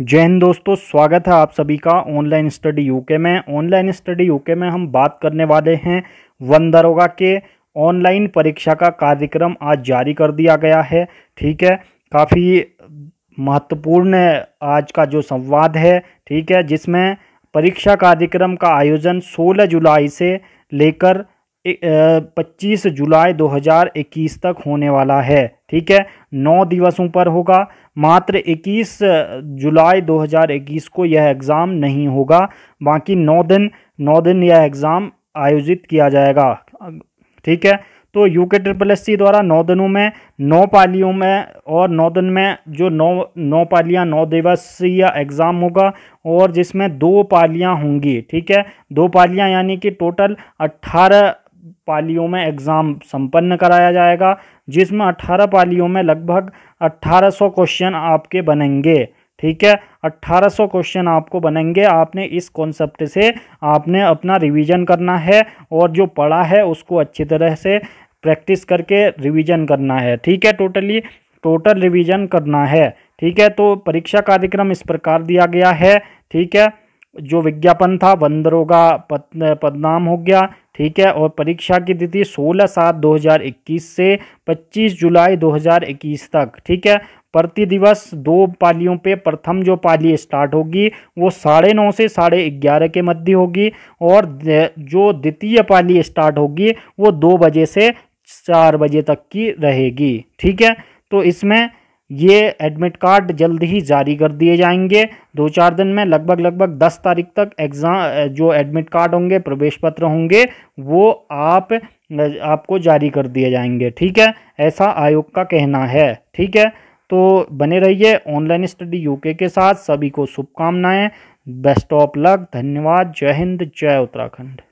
जय हिंद दोस्तों स्वागत है आप सभी का ऑनलाइन स्टडी यूके में ऑनलाइन स्टडी यूके में हम बात करने वाले हैं वन दरोगा के ऑनलाइन परीक्षा का कार्यक्रम आज जारी कर दिया गया है ठीक है काफ़ी महत्वपूर्ण आज का जो संवाद है ठीक है जिसमें परीक्षा कार्यक्रम का आयोजन 16 जुलाई से लेकर 25 जुलाई 2021 तक होने वाला है ठीक है नौ दिवसों पर होगा मात्र 21 जुलाई 2021 को यह एग्ज़ाम नहीं होगा बाकी नौ दिन नौ दिन यह एग्ज़ाम आयोजित किया जाएगा ठीक है तो यू के ट्रिपल एस सी द्वारा नौ दिनों में नौ पालियों में और नौ दिन में जो नौ नौ पालियां नौ दिवसीय एग्ज़ाम होगा और जिसमें दो पालियाँ होंगी ठीक है दो पालियाँ यानी कि टोटल अट्ठारह पालियों में एग्ज़ाम संपन्न कराया जाएगा जिसमें 18 पालियों में लगभग 1800 क्वेश्चन आपके बनेंगे ठीक है 1800 क्वेश्चन आपको बनेंगे आपने इस कॉन्सेप्ट से आपने अपना रिवीजन करना है और जो पढ़ा है उसको अच्छी तरह से प्रैक्टिस करके रिवीजन करना है ठीक है टोटली टोटल रिवीजन करना है ठीक है तो परीक्षा कार्यक्रम इस प्रकार दिया गया है ठीक है जो विज्ञापन था बंदरों का पद बदनाम हो गया ठीक है और परीक्षा की तिथि 16 सात 2021 से 25 जुलाई 2021 तक ठीक है प्रति दिवस दो पालियों पे प्रथम जो पाली स्टार्ट होगी वो साढ़े नौ से साढ़े ग्यारह के मध्य होगी और जो द्वितीय पाली स्टार्ट होगी वो दो बजे से चार बजे तक की रहेगी ठीक है तो इसमें ये एडमिट कार्ड जल्द ही जारी कर दिए जाएंगे दो चार दिन में लगभग लगभग दस तारीख तक एग्ज़ाम जो एडमिट कार्ड होंगे प्रवेश पत्र होंगे वो आप आपको जारी कर दिए जाएंगे ठीक है ऐसा आयोग का कहना है ठीक है तो बने रहिए ऑनलाइन स्टडी यूके के साथ सभी को शुभकामनाएं बेस्ट ऑफ लक धन्यवाद जय हिंद जय उत्तराखंड